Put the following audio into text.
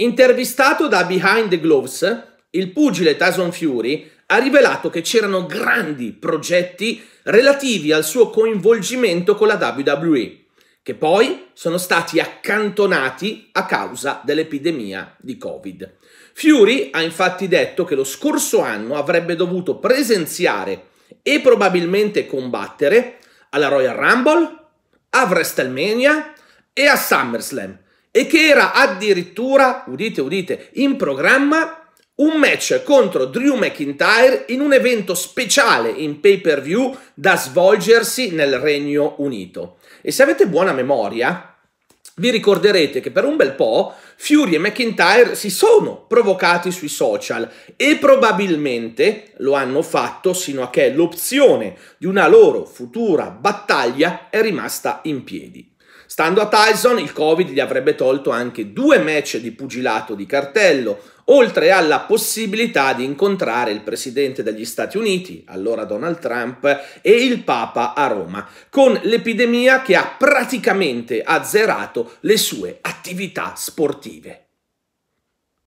Intervistato da Behind the Gloves, il pugile Tyson Fury ha rivelato che c'erano grandi progetti relativi al suo coinvolgimento con la WWE, che poi sono stati accantonati a causa dell'epidemia di Covid. Fury ha infatti detto che lo scorso anno avrebbe dovuto presenziare e probabilmente combattere alla Royal Rumble, a WrestleMania e a SummerSlam, e che era addirittura, udite udite, in programma un match contro Drew McIntyre in un evento speciale in pay per view da svolgersi nel Regno Unito. E se avete buona memoria, vi ricorderete che per un bel po' Fury e McIntyre si sono provocati sui social e probabilmente lo hanno fatto sino a che l'opzione di una loro futura battaglia è rimasta in piedi. Stando a Tyson, il Covid gli avrebbe tolto anche due match di pugilato di cartello, oltre alla possibilità di incontrare il presidente degli Stati Uniti, allora Donald Trump, e il Papa a Roma, con l'epidemia che ha praticamente azzerato le sue attività sportive.